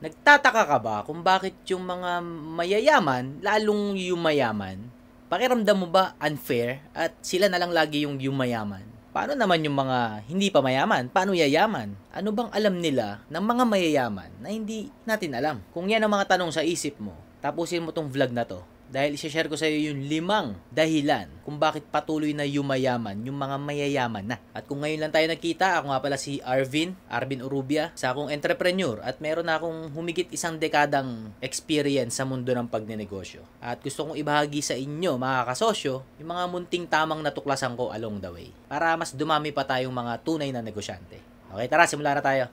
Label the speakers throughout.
Speaker 1: Nagtataka ka ba kung bakit yung mga mayayaman, lalong yumayaman, pakiramdam mo ba unfair at sila na lang lagi yung yumayaman? Paano naman yung mga hindi pa mayaman? Paano yayaman? Ano bang alam nila ng mga mayayaman na hindi natin alam? Kung yan ang mga tanong sa isip mo, tapusin mo tong vlog na to dahil i-share ko sa iyo yung limang dahilan kung bakit patuloy na yumayaman yung mga mayayaman na. At kung ngayon lang tayo nagkita, ako nga pala si Arvin, Arvin Urubia, sa akong entrepreneur at meron na akong humigit isang dekadang experience sa mundo ng pagnenegosyo. At gusto kong ibahagi sa inyo, mga kasosyo, yung mga munting tamang natuklasan ko along the way para mas dumami pa tayong mga tunay na negosyante. Okay, tara, simula na tayo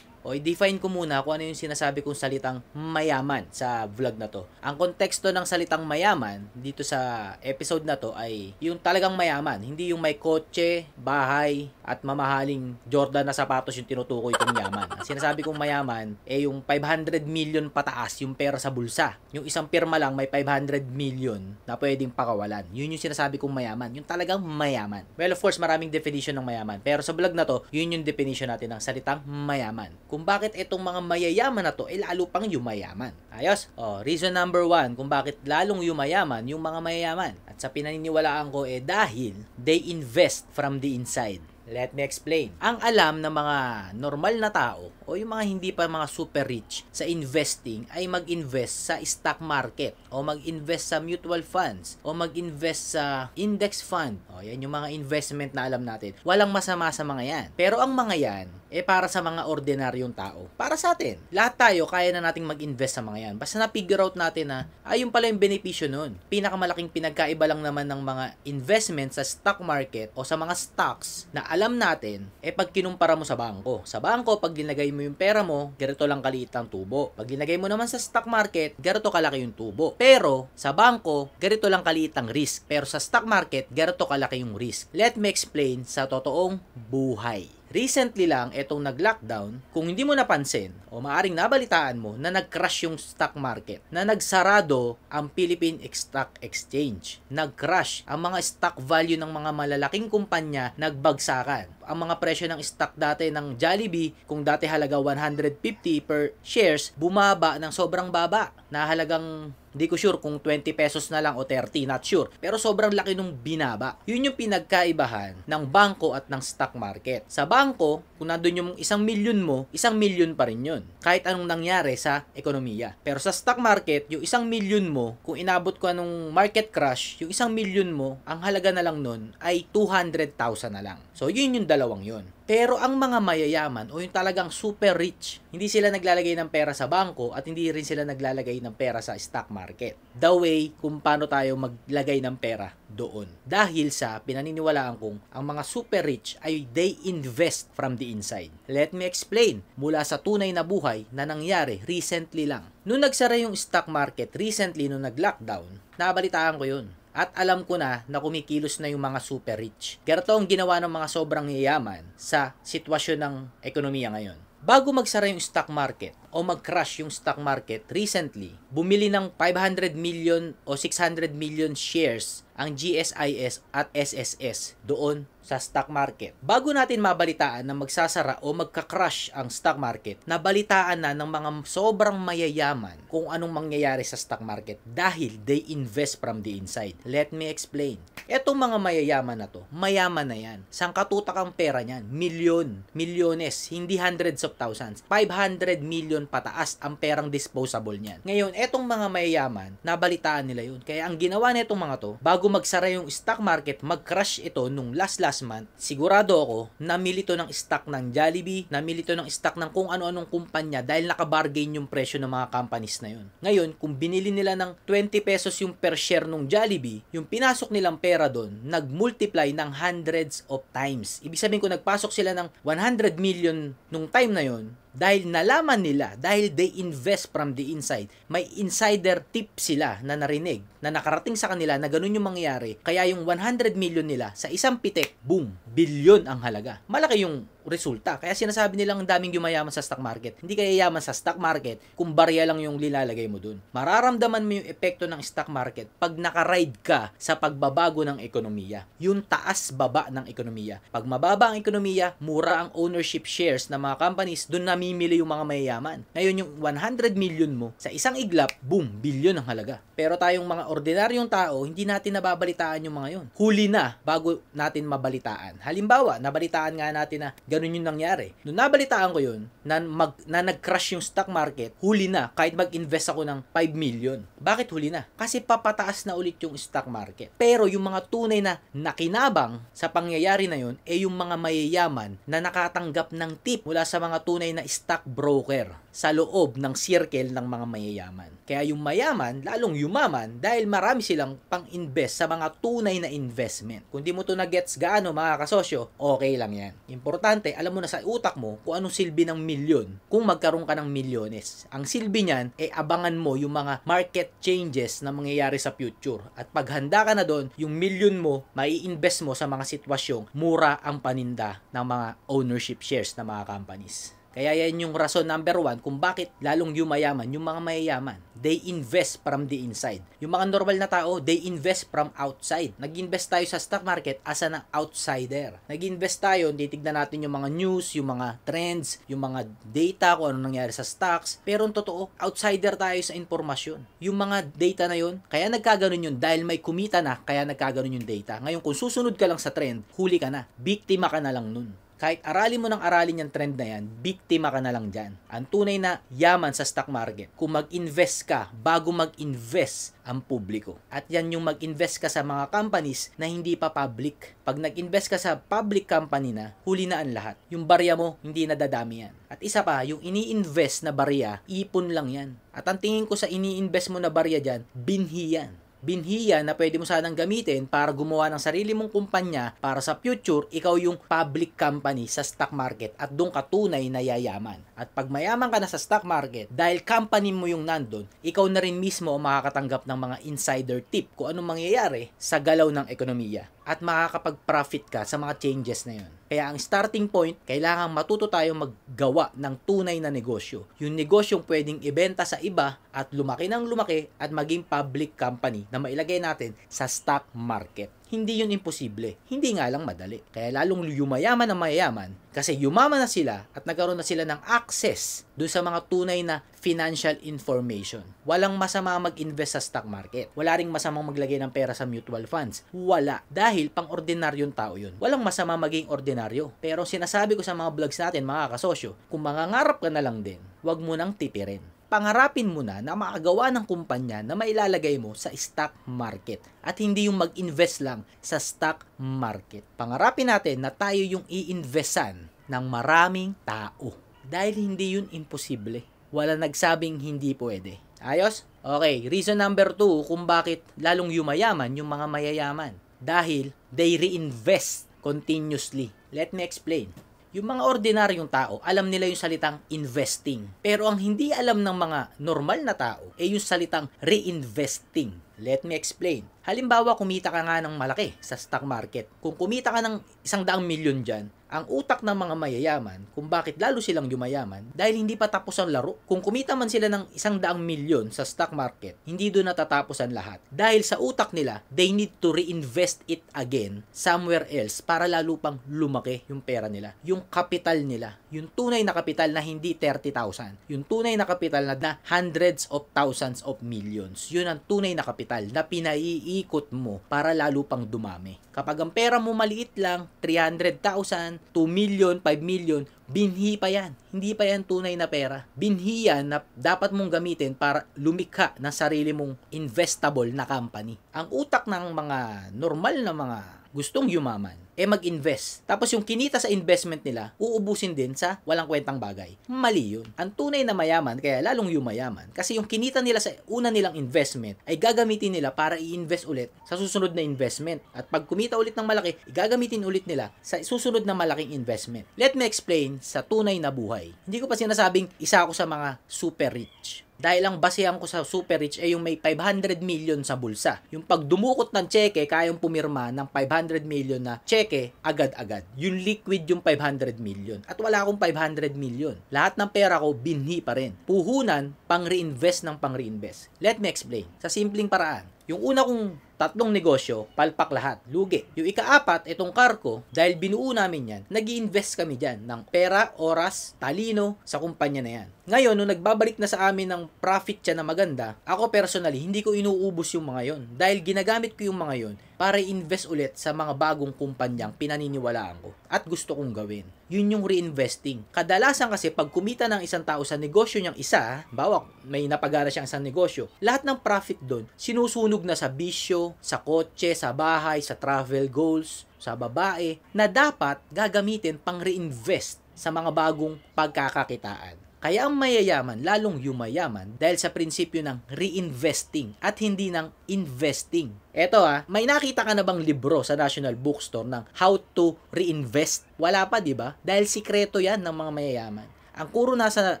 Speaker 1: o define ko muna kung ano yung sinasabi kong salitang mayaman sa vlog na to. Ang konteksto ng salitang mayaman dito sa episode na to ay yung talagang mayaman, hindi yung may kotse, bahay, at mamahaling Jordan na sapatos yung tinutukoy kong yaman. Ang sinasabi kong mayaman eh yung 500 million pataas yung pera sa bulsa. Yung isang pirma lang may 500 million na pwedeng pakawalan. Yun yung sinasabi kong mayaman, yung talagang mayaman. Well, of course, maraming definition ng mayaman. Pero sa vlog na to, yun yung definition natin ng salitang mayaman kung bakit itong mga mayayaman na to ay eh, lalo pang yumayaman. Ayos? Oh, reason number one kung bakit lalong yumayaman yung mga mayayaman. At sa pinaniniwalaan ko eh dahil they invest from the inside. Let me explain. Ang alam ng mga normal na tao o yung mga hindi pa mga super rich sa investing ay mag-invest sa stock market o mag-invest sa mutual funds o mag-invest sa index fund. O yan yung mga investment na alam natin. Walang masama sa mga yan. Pero ang mga yan, eh para sa mga ordinaryong tao. Para sa atin, lahat tayo kaya na nating mag-invest sa mga yan. Basta na-figure out natin na ayun ah, pala yung benepisyo nun. Pinakamalaking pinagkaiba lang naman ng mga investment sa stock market o sa mga stocks na alam natin, eh pag kinumpara mo sa bangko. Sa bangko, pag linagay mo yung pera mo, ganito lang kaliit ang tubo. Pag linagay mo naman sa stock market, ganito kalaki yung tubo. Pero sa bangko, ganito lang kaliit ang risk. Pero sa stock market, ganito kalaki yung risk. Let me explain sa totoong buhay. Recently lang, etong nag-lockdown, kung hindi mo napansin o maaring nabalitaan mo na nag-crash yung stock market, na nagsarado ang Philippine Stock Exchange. Nag-crash ang mga stock value ng mga malalaking kumpanya nagbagsakan. Ang mga presyo ng stock dati ng Jollibee, kung dati halaga 150 per shares, bumaba ng sobrang baba na halagang hindi ko sure kung 20 pesos na lang o 30, not sure. Pero sobrang laki nung binaba. Yun yung pinagkaibahan ng bangko at ng stock market. Sa bangko, kung nandun yung isang milyon mo, isang milyon pa rin yun. Kahit anong nangyari sa ekonomiya. Pero sa stock market, yung isang milyon mo, kung inabot ko anong market crash, yung isang milyon mo, ang halaga na lang nun ay 200,000 na lang. So yun yung dalawang yun. Pero ang mga mayayaman o yung talagang super rich, hindi sila naglalagay ng pera sa bangko at hindi rin sila naglalagay ng pera sa stock market. The way kung paano tayo maglagay ng pera doon. Dahil sa pinaniniwalaan kong ang mga super rich ay they invest from the inside. Let me explain mula sa tunay na buhay na nangyari recently lang. Noong nagsara yung stock market recently nung nag-lockdown, nabalitaan ko yun at alam ko na na kumikilos na yung mga super rich. Ganito ang ginawa ng mga sobrang yayaman sa sitwasyon ng ekonomiya ngayon. Bago magsara yung stock market, o mag-crash yung stock market recently, bumili ng 500 million o 600 million shares ang GSIS at SSS doon sa stock market. Bago natin mabalitaan na magsasara o magka-crash ang stock market, nabalitaan na ng mga sobrang mayayaman kung anong mangyayari sa stock market dahil they invest from the inside. Let me explain. Etong mga mayayaman na to, mayaman na yan. Sang katutak ang pera niyan, milyon, milyones, hindi hundreds of thousands, 500 million milyon pataas ang perang disposable niyan. Ngayon, etong mga mayayaman, nabalitaan nila yun. Kaya ang ginawa nitong mga to, bago magsara yung stock market, mag-crash ito nung last last month, sigurado ako, namilito to ng stock ng Jollibee, namilito to ng stock ng kung ano-anong kumpanya dahil nakabargain yung presyo ng mga companies na yun. Ngayon, kung binili nila ng 20 pesos yung per share nung Jollibee, yung pinasok nilang pera doon, nag-multiply ng hundreds of times. Ibig sabihin ko, nagpasok sila ng 100 million nung time na yon dahil nalaman nila, dahil they invest from the inside, may insider tip sila na narinig, na nakarating sa kanila na ganun yung mangyayari. Kaya yung 100 million nila, sa isang pitik, boom, bilyon ang halaga. Malaki yung resulta. Kaya sinasabi nilang daming yumayaman sa stock market. Hindi ka yayaman sa stock market kung barya lang yung lilalagay mo dun. Mararamdaman mo yung epekto ng stock market pag nakaride ka sa pagbabago ng ekonomiya. Yung taas-baba ng ekonomiya. Pag mababa ang ekonomiya, mura ang ownership shares ng mga companies, dun namimili yung mga mayayaman. Ngayon yung 100 million mo, sa isang iglap, boom, bilyon ang halaga. Pero tayong mga ordinaryong tao, hindi natin nababalitaan yung mga yun. Huli na bago natin mabalitaan. Halimbawa, nabalitaan nga natin na Ganun yung nangyari. Noong nabalitaan ko yun, na, mag, na nag-crash yung stock market, huli na kahit mag-invest ako ng 5 million. Bakit huli na? Kasi papataas na ulit yung stock market. Pero yung mga tunay na nakinabang sa pangyayari na yun, eh yung mga mayayaman na nakatanggap ng tip mula sa mga tunay na stock broker sa loob ng circle ng mga mayayaman. Kaya yung mayaman, lalong yumaman dahil marami silang pang-invest sa mga tunay na investment. Kung di mo to na gets gaano mga kasosyo, okay lang yan. Importante, alam mo na sa utak mo kung anong silbi ng milyon kung magkaroon ka ng milyones. Ang silbi niyan, eh abangan mo yung mga market changes na mangyayari sa future. At paghanda ka na doon, yung milyon mo, mai-invest mo sa mga sitwasyong mura ang paninda ng mga ownership shares ng mga companies. Kaya yan yung rason number one kung bakit lalong yumayaman yung mga mayayaman. They invest from the inside. Yung mga normal na tao, they invest from outside. Nag-invest tayo sa stock market as an outsider. Nag-invest tayo, titignan natin yung mga news, yung mga trends, yung mga data kung ano nangyari sa stocks. Pero ang totoo, outsider tayo sa informasyon. Yung mga data na yun, kaya nagkaganon yun dahil may kumita na, kaya nagkaganon yung data. Ngayon, kung susunod ka lang sa trend, huli ka na. Biktima ka na lang nun. Kahit aralin mo ng aralin yung trend na yan, biktima ka na lang dyan. Ang tunay na yaman sa stock market, kung mag-invest ka bago mag-invest ang publiko. At yan yung mag-invest ka sa mga companies na hindi pa public. Pag nag-invest ka sa public company na, huli na ang lahat. Yung barya mo, hindi nadadami yan. At isa pa, yung ini-invest na barya, ipon lang yan. At ang tingin ko sa ini-invest mo na barya dyan, binhi yan binhiya na pwede mo sanang gamitin para gumawa ng sarili mong kumpanya para sa future, ikaw yung public company sa stock market at doon ka tunay na yayaman. At pag mayaman ka na sa stock market, dahil company mo yung nandun, ikaw na rin mismo makakatanggap ng mga insider tip kung anong mangyayari sa galaw ng ekonomiya at makakapag-profit ka sa mga changes na yun. Kaya ang starting point, kailangan matuto tayo maggawa ng tunay na negosyo. Yung negosyong pwedeng ibenta sa iba at lumaki ng lumaki at maging public company na mailagay natin sa stock market hindi yun imposible. Hindi nga lang madali. Kaya lalong yumayaman ang mayayaman kasi yumaman na sila at nagkaroon na sila ng access doon sa mga tunay na financial information. Walang masama mag-invest sa stock market. Wala ring masamang maglagay ng pera sa mutual funds. Wala. Dahil pang-ordinaryong tao yun. Walang masama maging ordinaryo. Pero sinasabi ko sa mga vlogs natin, mga kasosyo, kung mangangarap ka na lang din, wag mo nang tipirin pangarapin mo na na makagawa ng kumpanya na mailalagay mo sa stock market at hindi yung mag-invest lang sa stock market. Pangarapin natin na tayo yung i-investan ng maraming tao dahil hindi yun imposible. Wala nagsabing hindi pwede. Ayos? Okay, reason number two kung bakit lalong yumayaman yung mga mayayaman. Dahil they reinvest continuously. Let me explain. Yung mga ordinaryong tao, alam nila yung salitang investing. Pero ang hindi alam ng mga normal na tao, ay eh yung salitang reinvesting. Let me explain. Halimbawa, kumita ka nga ng malaki sa stock market. Kung kumita ka ng isang daang milyon dyan, ang utak ng mga mayayaman kung bakit lalo silang yumayaman dahil hindi pa tapos ang laro. Kung kumita man sila ng isang daang milyon sa stock market, hindi doon natatapos ang lahat. Dahil sa utak nila, they need to reinvest it again somewhere else para lalo pang lumaki yung pera nila. Yung kapital nila, yung tunay na kapital na hindi 30,000, yung tunay na kapital na, na hundreds of thousands of millions. Yun ang tunay na kapital na pinai iikot mo para lalo pang dumami. Kapag ang pera mo maliit lang, 300,000, 2 million, 5 million, binhi pa yan. Hindi pa yan tunay na pera. Binhi yan na dapat mong gamitin para lumikha ng sarili mong investable na company. Ang utak ng mga normal na mga gustong yumaman, eh mag-invest. Tapos yung kinita sa investment nila, uubusin din sa walang kwentang bagay. Mali yun. Ang tunay na mayaman, kaya lalong yumayaman, kasi yung kinita nila sa una nilang investment, ay gagamitin nila para i-invest ulit sa susunod na investment. At pag kumita ulit ng malaki, igagamitin ulit nila sa susunod na malaking investment. Let me explain sa tunay na buhay. Hindi ko pa sinasabing isa ako sa mga super rich. Dahil ang basehan ko sa super rich ay yung may 500 million sa bulsa. Yung pagdumukot ng cheque, kayang pumirma ng 500 million na cheque agad-agad. Yung liquid yung 500 million. At wala akong 500 million. Lahat ng pera ko binhi pa rin. Puhunan, pang reinvest ng pang reinvest. Let me explain. Sa simpleng paraan, yung una kong tatlong negosyo, palpak lahat, lugi. Yung ikaapat, itong car ko, dahil binuo namin yan, nag invest kami dyan ng pera, oras, talino sa kumpanya na yan. Ngayon, nung nagbabalik na sa amin ng profit siya na maganda, ako personally, hindi ko inuubos yung mga yon dahil ginagamit ko yung mga yon para invest ulit sa mga bagong kumpanyang pinaniniwalaan ko at gusto kong gawin yun yung reinvesting. Kadalasan kasi pag kumita ng isang tao sa negosyo niyang isa, bawak may napagana siyang isang negosyo, lahat ng profit doon sinusunog na sa bisyo, sa kotse, sa bahay, sa travel goals, sa babae na dapat gagamitin pang reinvest sa mga bagong pagkakakitaan. Kaya ang mayayaman lalong yumayaman dahil sa prinsipyo ng reinvesting at hindi ng investing. Eto ha, ah, may nakita ka na bang libro sa National Bookstore ng How to Reinvest? Wala pa, di ba? Dahil sikreto yan ng mga mayayaman. Ang kuro nasa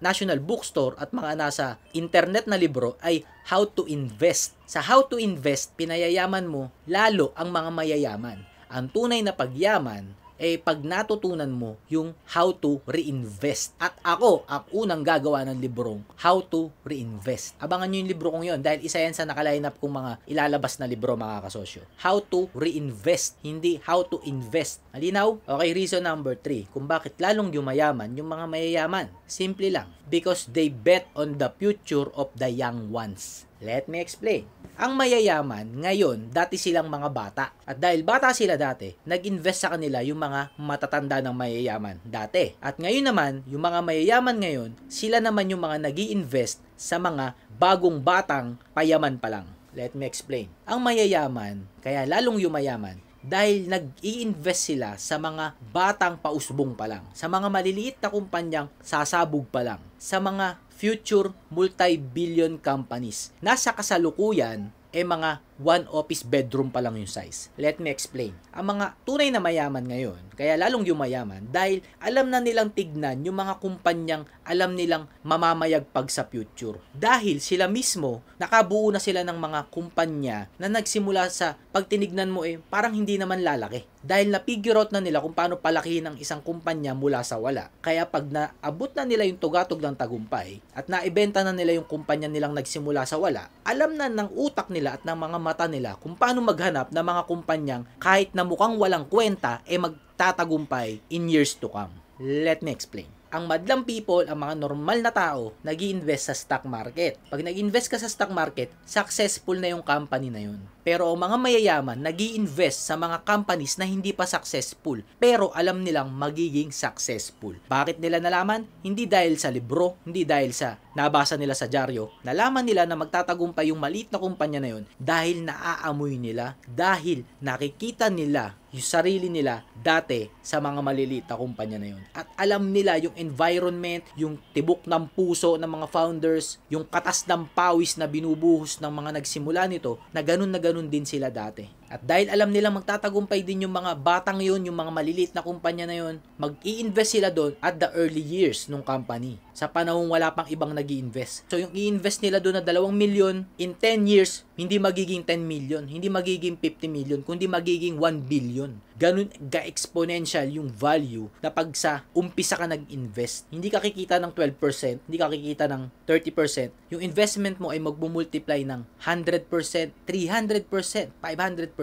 Speaker 1: National Bookstore at mga nasa internet na libro ay How to Invest. Sa How to Invest, pinayayaman mo lalo ang mga mayayaman. Ang tunay na pagyaman eh pag natutunan mo yung how to reinvest. At ako, ang unang gagawa ng librong how to reinvest. Abangan nyo yung libro kong yon dahil isa yan sa nakaline up kong mga ilalabas na libro mga kasosyo. How to reinvest, hindi how to invest. Malinaw? Okay, reason number 3. Kung bakit lalong yumayaman yung mga mayayaman. Simple lang. Because they bet on the future of the young ones. Let me explain. Ang mayayaman ngayon, dati silang mga bata. At dahil bata sila dati, nag-invest sa kanila yung mga matatanda ng mayayaman dati. At ngayon naman, yung mga mayayaman ngayon, sila naman yung mga nag invest sa mga bagong batang payaman pa lang. Let me explain. Ang mayayaman, kaya lalong yumayaman, dahil nag invest sila sa mga batang pausbong pa lang, sa mga maliliit na kumpanyang sasabog pa lang, sa mga future multi-billion companies. Nasa kasalukuyan, eh mga one office bedroom pa lang yung size. Let me explain. Ang mga tunay na mayaman ngayon, kaya lalong yumayaman, dahil alam na nilang tignan yung mga kumpanyang alam nilang mamamayagpag sa future. Dahil sila mismo, nakabuo na sila ng mga kumpanya na nagsimula sa pagtinignan mo eh, parang hindi naman lalaki. Dahil na-figure out na nila kung paano palakihin ang isang kumpanya mula sa wala. Kaya pag naabot na nila yung tugatog ng tagumpay at naibenta na nila yung kumpanya nilang nagsimula sa wala, alam na ng utak nila at ng mga mata nila kung paano maghanap ng mga kumpanyang kahit na mukhang walang kwenta e eh magtatagumpay in years to come. Let me explain ang madlang people, ang mga normal na tao, nag invest sa stock market. Pag nag-invest ka sa stock market, successful na yung company na yun. Pero ang mga mayayaman nag invest sa mga companies na hindi pa successful pero alam nilang magiging successful. Bakit nila nalaman? Hindi dahil sa libro, hindi dahil sa nabasa nila sa dyaryo. Nalaman nila na magtatagumpay yung maliit na kumpanya na yun dahil naaamoy nila, dahil nakikita nila yung sarili nila dati sa mga maliliit na kumpanya na yun. At alam nila yung environment, yung tibok ng puso ng mga founders, yung katas ng pawis na binubuhos ng mga nagsimula nito na ganun na ganun ganun din sila dati. At dahil alam nila magtatagumpay din yung mga batang yun, yung mga maliliit na kumpanya na yun, mag-i-invest sila doon at the early years ng company. Sa panahong wala pang ibang nag invest So yung i-invest nila doon na 2 million, in 10 years, hindi magiging 10 million, hindi magiging 50 million, kundi magiging 1 billion. Ganun ga-exponential yung value na pag sa umpisa ka nag-invest. Hindi ka kikita ng 12%, hindi ka kikita ng 30%. Yung investment mo ay magmumultiply ng 100%, 300%, 500%,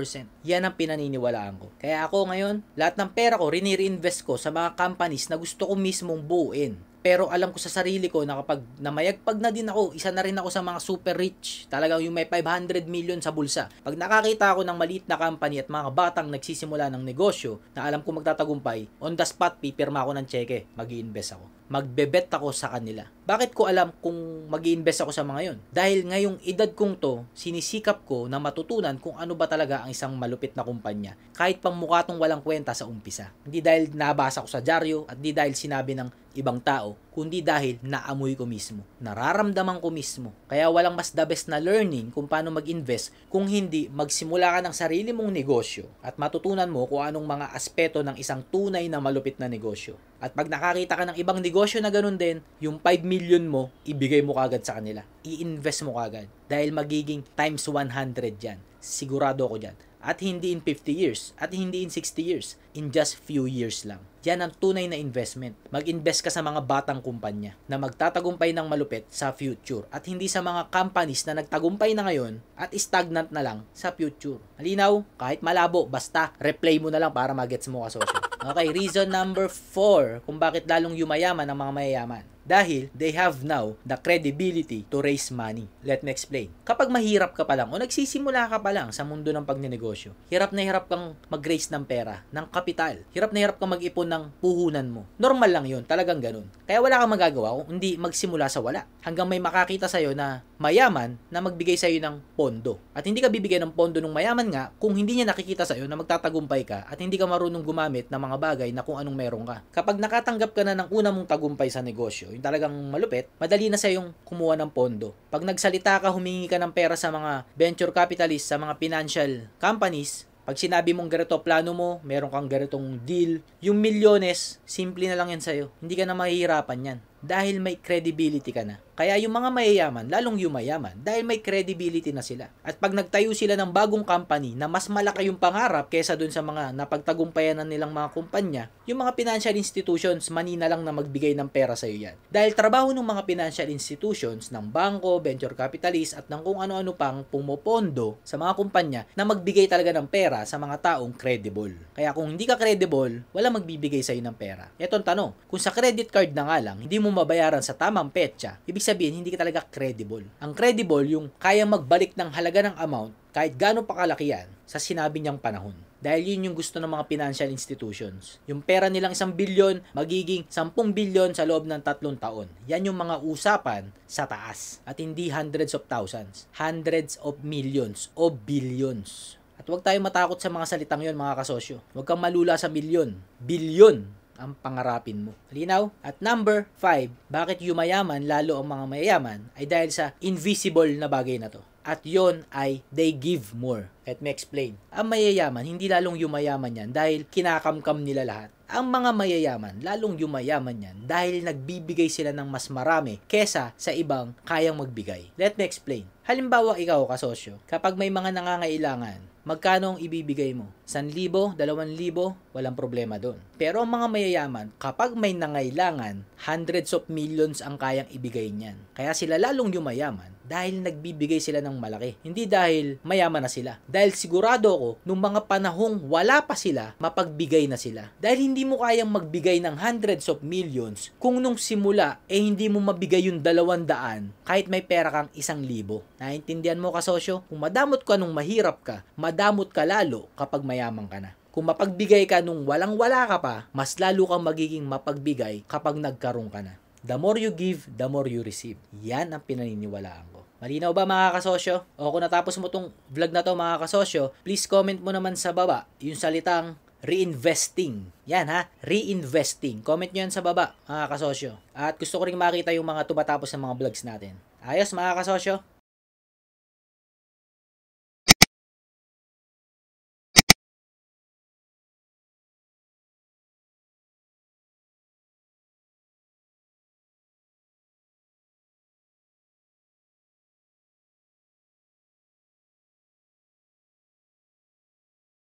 Speaker 1: yan ang pinaniniwalaan ko. Kaya ako ngayon, lahat ng pera ko, rinireinvest ko sa mga companies na gusto ko mismong buuin. Pero alam ko sa sarili ko na kapag namayagpag na din ako, isa na rin ako sa mga super rich. Talagang yung may 500 million sa bulsa. Pag nakakita ako ng maliit na company at mga batang nagsisimula ng negosyo na alam ko magtatagumpay, on the spot pipirma ako ng cheque, mag invest ako magbebet ako sa kanila. Bakit ko alam kung mag invest ako sa mga yon? Dahil ngayong edad kong to, sinisikap ko na matutunan kung ano ba talaga ang isang malupit na kumpanya. Kahit pang mukha tong walang kwenta sa umpisa. Hindi dahil nabasa ko sa dyaryo at hindi dahil sinabi ng ibang tao, kundi dahil naamoy ko mismo, nararamdaman ko mismo. Kaya walang mas the best na learning kung paano mag-invest kung hindi magsimula ka ng sarili mong negosyo at matutunan mo kung anong mga aspeto ng isang tunay na malupit na negosyo. At pag nakakita ka ng ibang negosyo na ganun din, yung 5 million mo, ibigay mo kagad sa kanila. I-invest mo kagad dahil magiging times 100 yan. Sigurado ko dyan. At hindi in 50 years, at hindi in 60 years, in just few years lang. Yan ang tunay na investment. Mag-invest ka sa mga batang kumpanya na magtatagumpay ng malupit sa future at hindi sa mga companies na nagtagumpay na ngayon at stagnant na lang sa future. Malinaw? Kahit malabo, basta replay mo na lang para magets mo kasosyo. Okay, reason number 4 kung bakit lalong yumayaman ang mga mayayaman. Dahil they have now the credibility to raise money. Let me explain. Kapag mahirap ka pa lang o nagsisimula ka pa lang sa mundo ng pagnenegosyo, hirap na hirap kang mag-raise ng pera, ng kapital. Hirap na hirap kang mag-ipon ng puhunan mo. Normal lang yun, talagang ganun. Kaya wala kang magagawa kung hindi magsimula sa wala. Hanggang may makakita sa'yo na mayaman na magbigay sa'yo ng pondo. At hindi ka bibigyan ng pondo ng mayaman nga kung hindi niya nakikita sa'yo na magtatagumpay ka at hindi ka marunong gumamit ng mga bagay na kung anong meron ka. Kapag nakatanggap ka na ng una mong tagumpay sa negosyo, yung talagang malupit, madali na sa yung kumuha ng pondo. Pag nagsalita ka, humingi ka ng pera sa mga venture capitalists, sa mga financial companies, pag sinabi mong ganito plano mo, meron kang ganitong deal, yung milyones, simple na lang yan sa'yo. Hindi ka na mahihirapan yan dahil may credibility ka na. Kaya yung mga mayayaman, lalong yumayaman dahil may credibility na sila. At pag nagtayo sila ng bagong company na mas malaki yung pangarap kesa dun sa mga napagtagumpayanan nilang mga kumpanya, yung mga financial institutions manina lang na magbigay ng pera sa iyo yan. Dahil trabaho ng mga financial institutions, ng bangko, venture capitalist at ng kung ano-ano pang pumopondo sa mga kumpanya na magbigay talaga ng pera sa mga taong credible. Kaya kung hindi ka credible, wala magbibigay sa iyo ng pera. Ito ang tanong, kung sa credit card na nga lang, hindi mo mabayaran sa tamang petsa, ibig sabihin hindi ka talaga credible. Ang credible yung kaya magbalik ng halaga ng amount kahit gaano pa kalaki yan sa sinabi niyang panahon. Dahil yun yung gusto ng mga financial institutions. Yung pera nilang isang bilyon, magiging 10 bilyon sa loob ng tatlong taon. Yan yung mga usapan sa taas. At hindi hundreds of thousands. Hundreds of millions o billions. At huwag tayong matakot sa mga salitang yon mga kasosyo. Huwag kang malula sa milyon. Bilyon ang pangarapin mo. Linaw? At number 5, bakit yumayaman lalo ang mga mayayaman ay dahil sa invisible na bagay na to. At yon ay they give more. Let me explain. Ang mayayaman, hindi lalong yumayaman yan dahil kinakamkam nila lahat. Ang mga mayayaman, lalong yumayaman yan dahil nagbibigay sila ng mas marami kesa sa ibang kayang magbigay. Let me explain. Halimbawa, ikaw kasosyo, kapag may mga nangangailangan, magkano ang ibibigay mo? 1,000, 2,000, walang problema doon. Pero ang mga mayayaman, kapag may nangailangan, hundreds of millions ang kayang ibigay niyan. Kaya sila lalong yumayaman dahil nagbibigay sila ng malaki. Hindi dahil mayaman na sila. Dahil sigurado ako, nung mga panahong wala pa sila, mapagbigay na sila. Dahil hindi mo kayang magbigay ng hundreds of millions kung nung simula, eh hindi mo mabigay yung dalawandaan kahit may pera kang isang libo. Naintindihan mo kasosyo? Kung madamot ka nung mahirap ka, madamot ka lalo kapag mayaman ka na. Kung mapagbigay ka nung walang-wala ka pa, mas lalo kang magiging mapagbigay kapag nagkaroon ka na. The more you give, the more you receive. Yan ang pinaniniwalaan ko. Malinaw ba mga kasosyo? O kung natapos mo tong vlog na to mga kasosyo, please comment mo naman sa baba yung salitang reinvesting. Yan ha, reinvesting. Comment nyo yan sa baba mga kasosyo. At gusto ko rin makita yung mga tumatapos ng mga vlogs natin. Ayos mga kasosyo?